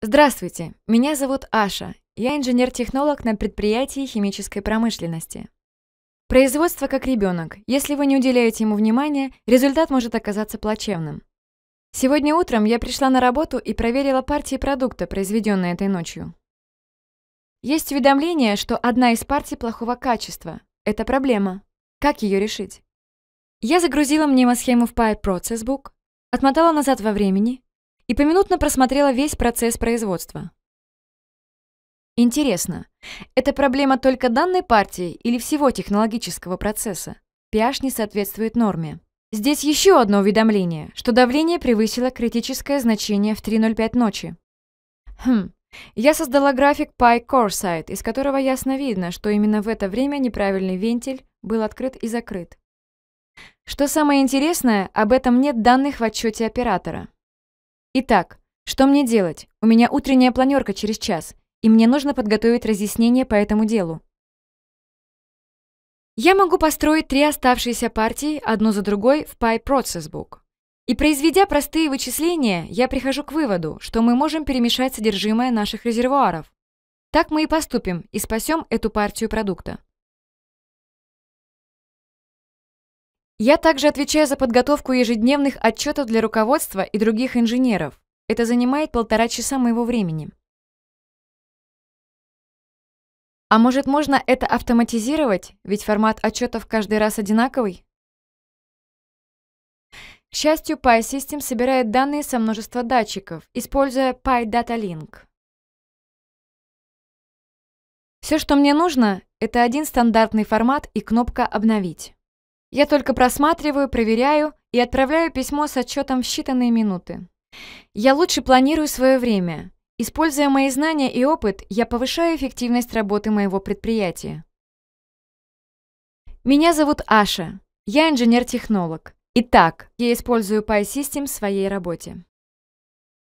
Здравствуйте, меня зовут Аша. Я инженер-технолог на предприятии химической промышленности. Производство как ребенок. Если вы не уделяете ему внимания, результат может оказаться плачевным. Сегодня утром я пришла на работу и проверила партии продукта, произведенные этой ночью. Есть уведомление, что одна из партий плохого качества. Это проблема. Как ее решить? Я загрузила мнемосхему в Pi Process отмотала назад во времени, и поминутно просмотрела весь процесс производства. Интересно, это проблема только данной партии или всего технологического процесса? pH не соответствует норме. Здесь еще одно уведомление, что давление превысило критическое значение в 3.05 ночи. Хм, я создала график Pi Core Site, из которого ясно видно, что именно в это время неправильный вентиль был открыт и закрыт. Что самое интересное, об этом нет данных в отчете оператора. Итак, что мне делать? У меня утренняя планерка через час, и мне нужно подготовить разъяснение по этому делу. Я могу построить три оставшиеся партии, одну за другой, в Pi Process И произведя простые вычисления, я прихожу к выводу, что мы можем перемешать содержимое наших резервуаров. Так мы и поступим и спасем эту партию продукта. Я также отвечаю за подготовку ежедневных отчетов для руководства и других инженеров. Это занимает полтора часа моего времени. А может, можно это автоматизировать? Ведь формат отчетов каждый раз одинаковый. К счастью, PySystem собирает данные со множества датчиков, используя PyDataLink. Все, что мне нужно, это один стандартный формат и кнопка «Обновить». Я только просматриваю, проверяю и отправляю письмо с отчетом в считанные минуты. Я лучше планирую свое время. Используя мои знания и опыт, я повышаю эффективность работы моего предприятия. Меня зовут Аша. Я инженер-технолог. Итак, я использую PySystem в своей работе.